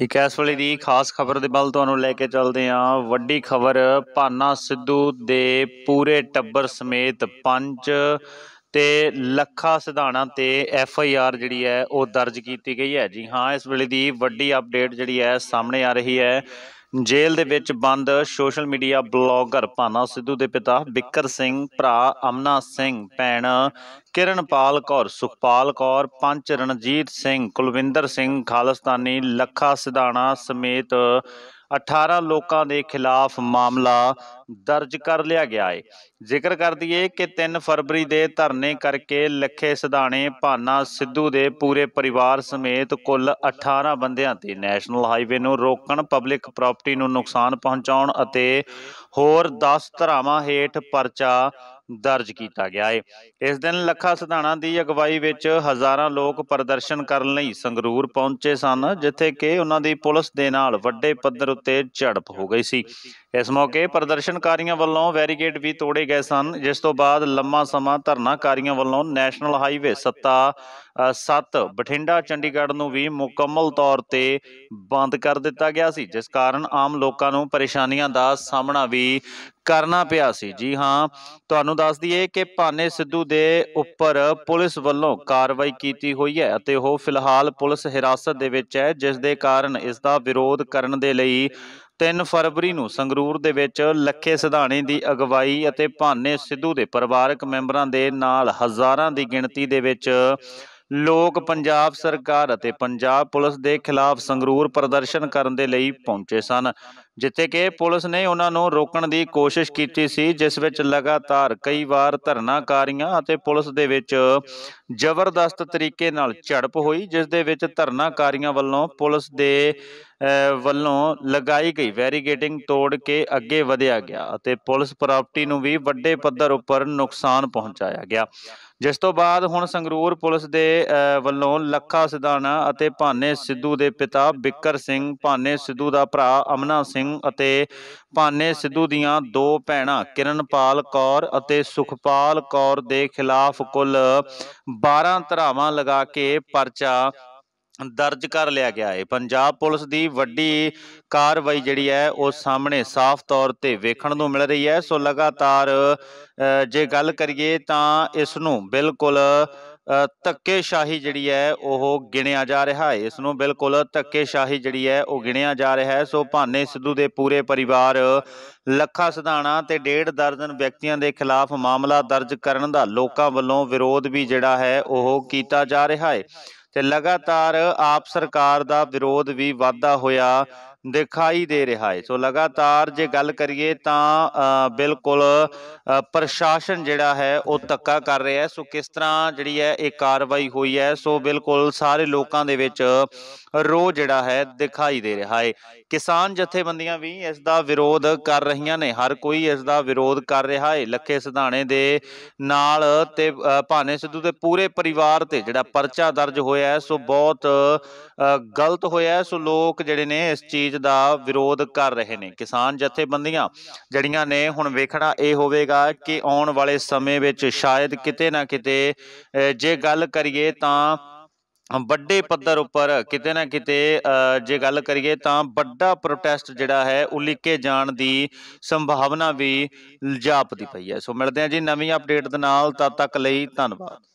ਇੱਕ ਇਸ ਵੇਲੇ ਦੀ ਖਾਸ ਖਬਰ ਦੇ ਬਲ ਤੁਹਾਨੂੰ ਲੈ ਕੇ ਚੱਲਦੇ ਆਂ ਵੱਡੀ ਖਬਰ ਪਾਨਾ ਸਿੱਧੂ ਦੇ ਪੂਰੇ ਟੱਬਰ ਸਮੇਤ ਪੰਜ ਤੇ ਲੱਖਾ ਸਿਧਾਣਾ ਤੇ ਐਫ ਆਈ ਆਰ ਜਿਹੜੀ ਹੈ ਉਹ ਦਰਜ ਕੀਤੀ ਗਈ ਹੈ ਜੀ ਹਾਂ ਇਸ ਵੇਲੇ ਦੀ ਵੱਡੀ ਅਪਡੇਟ ਜਿਹੜੀ ਹੈ ਸਾਹਮਣੇ ਆ ਰਹੀ ਹੈ ਜੇਲ੍ਹ ਦੇ ਵਿੱਚ ਬੰਦ ਸੋਸ਼ਲ ਮੀਡੀਆ ਬਲੌਗਰ ਪਾਨਾ ਸਿੱਧੂ ਦੇ ਪਿਤਾ ਬਿੱਕਰ ਸਿੰਘ ਭਰਾ ਅਮਨਾ ਸਿੰਘ ਭੈਣ ਕਿਰਨਪਾਲ ਕੌਰ ਸੁਖਪਾਲ ਕੌਰ ਪੰਚ ਰਣਜੀਤ ਸਿੰਘ ਕੁਲਵਿੰਦਰ ਸਿੰਘ ਖਾਲਸਤਾਨੀ ਲੱਖਾ ਸਿਧਾਣਾ ਸਮੇਤ 18 ਲੋਕਾਂ ਦੇ ਖਿਲਾਫ ਮਾਮਲਾ ਦਰਜ ਕਰ ਲਿਆ ਗਿਆ ਹੈ ਜ਼ਿਕਰ ਕਰ ਦਈਏ ਕਿ 3 ਫਰਵਰੀ ਦੇ ਧਰਨੇ ਕਰਕੇ ਲੱਖੇ ਸਦਾਣੇ ਭਾਨਾ ਸਿੱਧੂ ਦੇ ਪੂਰੇ ਪਰਿਵਾਰ ਸਮੇਤ ਕੁੱਲ 18 ਬੰਦਿਆਂ ਤੇ ਨੈਸ਼ਨਲ ਹਾਈਵੇ ਨੂੰ ਰੋਕਣ ਪਬਲਿਕ ਪ੍ਰਾਪਰਟੀ ਨੂੰ ਨੁਕਸਾਨ ਪਹੁੰਚਾਉਣ ਅਤੇ ਹੋਰ 10 ਧਰਾਵਾਂ ਹੇਠ ਪਰਚਾ ਦਰਜ ਕੀਤਾ ਗਿਆ ਹੈ ਇਸ ਦਿਨ ਲੱਖਾ ਸਿਧਾਣਾ ਦੀ ਅਗਵਾਈ ਵਿੱਚ ਹਜ਼ਾਰਾਂ ਲੋਕ ਪ੍ਰਦਰਸ਼ਨ ਕਰਨ ਲਈ ਸੰਗਰੂਰ ਪਹੁੰਚੇ ਸਨ ਜਿੱਥੇ ਕਿ ਉਹਨਾਂ ਦੀ ਪੁਲਿਸ ਦੇ ਨਾਲ ਵੱਡੇ ਪੱਧਰ ਉੱਤੇ ਝੜਪ ਹੋ ਗਈ ਸੀ ਇਸ ਮੌਕੇ ਪ੍ਰਦਰਸ਼ਨਕਾਰੀਆਂ ਵੱਲੋਂ ਵੈਰੀਗੇਟ ਵੀ ਤੋੜੇ ਗਏ ਸਨ ਜਿਸ ਤੋਂ ਬਾਅਦ ਲੰਮਾ ਸਮਾਂ ਧਰਨਾਕਾਰੀਆਂ ਵੱਲੋਂ ਨੈਸ਼ਨਲ ਹਾਈਵੇ 7 ਬਠਿੰਡਾ ਚੰਡੀਗੜ੍ਹ ਨੂੰ ਵੀ ਮੁਕੰਮਲ ਤੌਰ ਤੇ ਬੰਦ ਕਰ ਦਿੱਤਾ ਗਿਆ ਸੀ ਜਿਸ ਕਾਰਨ ਆਮ ਲੋਕਾਂ ਨੂੰ ਪਰੇਸ਼ਾਨੀਆਂ ਦਾ ਸਾਹਮਣਾ ਵੀ ਕਰਨਾ ਪਿਆ ਸੀ ਜੀ ਹਾਂ ਤੁਹਾਨੂੰ ਦੱਸ ਦਈਏ ਕਿ ਪਾਨੇ ਸਿੱਧੂ ਦੇ ਉੱਪਰ ਪੁਲਿਸ ਵੱਲੋਂ ਕਾਰਵਾਈ ਕੀਤੀ ਹੋਈ ਹੈ ਅਤੇ ਉਹ ਫਿਲਹਾਲ ਪੁਲਿਸ ਹਿਰਾਸਤ ਦੇ ਵਿੱਚ ਹੈ ਜਿਸ ਦੇ ਕਾਰਨ ਇਸ ਦਾ ਵਿਰੋਧ ਕਰਨ ਦੇ ਲਈ 3 ਫਰਵਰੀ ਨੂੰ ਸੰਗਰੂਰ ਦੇ ਵਿੱਚ ਲੱਖੇ ਸਿਧਾਣੀ ਦੀ ਅਗਵਾਈ ਅਤੇ ਭਾਨੇ ਸਿੱਧੂ ਦੇ ਪਰਿਵਾਰਕ ਮੈਂਬਰਾਂ ਦੇ ਨਾਲ ਹਜ਼ਾਰਾਂ ਦੀ ਗਿਣਤੀ ਦੇ ਵਿੱਚ ਲੋਕ ਪੰਜਾਬ ਸਰਕਾਰ ਅਤੇ ਪੰਜਾਬ ਪੁਲਿਸ ਦੇ ਖਿਲਾਫ ਸੰਗਰੂਰ ਪ੍ਰਦਰਸ਼ਨ ਕਰਨ ਦੇ ਲਈ ਪਹੁੰਚੇ ਸਨ ਜਿੱਥੇ ਕਿ ਪੁਲਿਸ ਨੇ ਉਹਨਾਂ ਨੂੰ ਰੋਕਣ ਦੀ ਕੋਸ਼ਿਸ਼ ਕੀਤੀ ਸੀ ਜਿਸ ਵਿੱਚ ਲਗਾਤਾਰ ਕਈ ਵਾਰ ਧਰਨਾਕਾਰੀਆਂ ਅਤੇ ਪੁਲਿਸ ਦੇ ਵਿੱਚ ਜ਼ਬਰਦਸਤ ਤਰੀਕੇ ਨਾਲ ਝੜਪ ਹੋਈ ਜਿਸ ਦੇ ਵਿੱਚ ਧਰਨਾਕਾਰੀਆਂ ਵੱਲੋਂ ਪੁਲਿਸ ਦੇ ਵੱਲੋਂ ਲਗਾਈ ਗਈ ਵੈਰੀਗੇਟਿੰਗ ਤੋੜ ਕੇ ਅੱਗੇ ਵਧਿਆ ਗਿਆ ਅਤੇ ਪੁਲਿਸ ਪ੍ਰਾਪਰਟੀ ਨੂੰ ਵੀ ਵੱਡੇ ਪੱਧਰ ਉੱਪਰ ਨੁਕਸਾਨ ਪਹੁੰਚਾਇਆ ਗਿਆ ਜਿਸ ਤੋਂ ਬਾਅਦ ਹੁਣ ਸੰਗਰੂਰ ਪੁਲਿਸ ਦੇ ਵੱਲੋਂ ਲੱਖਾ ਸਿਧਾਣਾ ਅਤੇ ਭਾਨੇ ਸਿੱਧੂ ਦੇ ਪਿਤਾ ਬਿੱਕਰ ਸਿੰਘ ਭਾਨੇ ਸਿੱਧੂ ਦਾ ਭਰਾ ਅਮਨਾ ਸਿੰਘ ਸਿੰਘ ਅਤੇ ਭਾਨੇ ਸਿੱਧੂ ਦੀਆਂ ਦੋ ਭੈਣਾਂ ਕਿਰਨਪਾਲ ਕੌਰ ਅਤੇ ਸੁਖਪਾਲ ਕੌਰ ਦੇ ਖਿਲਾਫ ਕੁੱਲ 12 ਧਰਾਵਾਂ ਲਗਾ ਕੇ ਪਰਚਾ ਦਰਜ ਕਰ ਲਿਆ ਗਿਆ ਹੈ ਪੰਜਾਬ ਪੁਲਿਸ ਦੀ ਵੱਡੀ ਕਾਰਵਾਈ ਜਿਹੜੀ ਹੈ ਉਹ ਸਾਹਮਣੇ ਸਾਫ਼ ਤੌਰ ਤੇ ਵੇਖਣ ਨੂੰ ਮਿਲ ਰਹੀ ਹੈ ਸੋ ਲਗਾਤਾਰ ਜੇ ਗੱਲ ਕਰੀਏ ਤਾਂ ਇਸ ਨੂੰ ਬਿਲਕੁਲ ਧੱਕੇਸ਼ਾਹੀ ਜਿਹੜੀ ਹੈ ਉਹ ਗਿਣਿਆ ਜਾ ਰਿਹਾ ਹੈ ਇਸ ਨੂੰ ਬਿਲਕੁਲ ਧੱਕੇਸ਼ਾਹੀ ਜਿਹੜੀ ਹੈ ਉਹ ਗਿਣਿਆ ਜਾ ਰਿਹਾ ਹੈ ਸੋ ਭਾਨੇ ਸਿੱਧੂ ਦੇ ਪੂਰੇ ਪਰਿਵਾਰ ਲੱਖਾ ਸਧਾਣਾ ਤੇ ਡੇਢ ਦਰਜਨ ਵਿਅਕਤੀਆਂ ਦੇ ਖਿਲਾਫ ਮਾਮਲਾ ਦਰਜ ਕਰਨ ਦਾ ਲੋਕਾਂ ਵੱਲੋਂ ਵਿਰੋਧ ਵੀ ਜਿਹੜਾ ਹੈ ਉਹ ਕੀਤਾ ਜਾ ਰਿਹਾ ਹੈ ਤੇ ਲਗਾਤਾਰ ਆਪ ਸਰਕਾਰ ਦਾ ਵਿਰੋਧ ਵੀ ਵਾਧਾ ਹੋਇਆ ਦਿਖਾਈ ਦੇ ਰਿਹਾ ਹੈ ਸੋ ਲਗਾਤਾਰ ਜੇ ਗੱਲ ਕਰੀਏ ਤਾਂ ਬਿਲਕੁਲ ਪ੍ਰਸ਼ਾਸਨ ਜਿਹੜਾ ਹੈ ਉਹ ਤੱਕਾ ਕਰ ਰਿਹਾ ਹੈ ਸੋ ਕਿਸ ਤਰ੍ਹਾਂ ਜਿਹੜੀ ਹੈ ਇਹ ਕਾਰਵਾਈ ਹੋਈ ਹੈ ਸੋ ਬਿਲਕੁਲ ਸਾਰੇ ਲੋਕਾਂ ਦੇ ਵਿੱਚ ਰੋ ਜਿਹੜਾ ਹੈ ਦਿਖਾਈ ਦੇ ਰਿਹਾ ਹੈ ਕਿਸਾਨ ਜਥੇਬੰਦੀਆਂ ਵੀ ਇਸ ਦਾ ਵਿਰੋਧ ਕਰ ਰਹੀਆਂ ਨੇ ਹਰ ਕੋਈ ਇਸ ਦਾ ਵਿਰੋਧ ਕਰ ਰਿਹਾ ਹੈ ਲੱਖੇ ਸਿਧਾਣੇ ਦੇ ਨਾਲ ਤੇ ਭਾਨੇ ਸਿੱਧੂ ਦੇ ਪੂਰੇ ਪਰਿਵਾਰ ਤੇ ਜਿਹੜਾ ਪਰਚਾ ਦਰਜ ਹੋਇਆ ਹੈ ਸੋ ਬਹੁਤ ਗਲਤ ਹੋਇਆ ਹੈ ਸੋ ਲੋਕ ਜਿਹੜੇ ਨੇ ਇਸ ਚੀਜ਼ ਚੀਜ਼ ਦਾ ਵਿਰੋਧ ਕਰ ਰਹੇ ਨੇ ਕਿਸਾਨ ਜਥੇਬੰਦੀਆਂ ਜੜੀਆਂ ਨੇ ਹੁਣ ਵੇਖਣਾ ਇਹ ਹੋਵੇਗਾ ਕਿ ਆਉਣ ਵਾਲੇ ਸਮੇਂ ਵਿੱਚ ਸ਼ਾਇਦ ਕਿਤੇ ਨਾ ਕਿਤੇ ਜੇ ਗੱਲ ਕਰੀਏ ਤਾਂ ਵੱਡੇ ਪੱਧਰ ਉੱਪਰ ਕਿਤੇ ਨਾ ਕਿਤੇ ਜੇ ਗੱਲ ਕਰੀਏ ਤਾਂ ਵੱਡਾ ਪ੍ਰੋਟੈਸਟ ਜਿਹੜਾ ਹੈ ਉਲੀਕੇ ਜਾਣ ਦੀ ਸੰਭਾਵਨਾ ਵੀ ਜਾਪਦੀ ਪਈ ਹੈ ਸੋ ਮਿਲਦੇ ਹਾਂ ਜੀ ਨਵੀਂ ਅਪਡੇਟ ਦੇ ਨਾਲ ਤਦ ਤੱਕ ਲਈ ਧੰਨਵਾਦ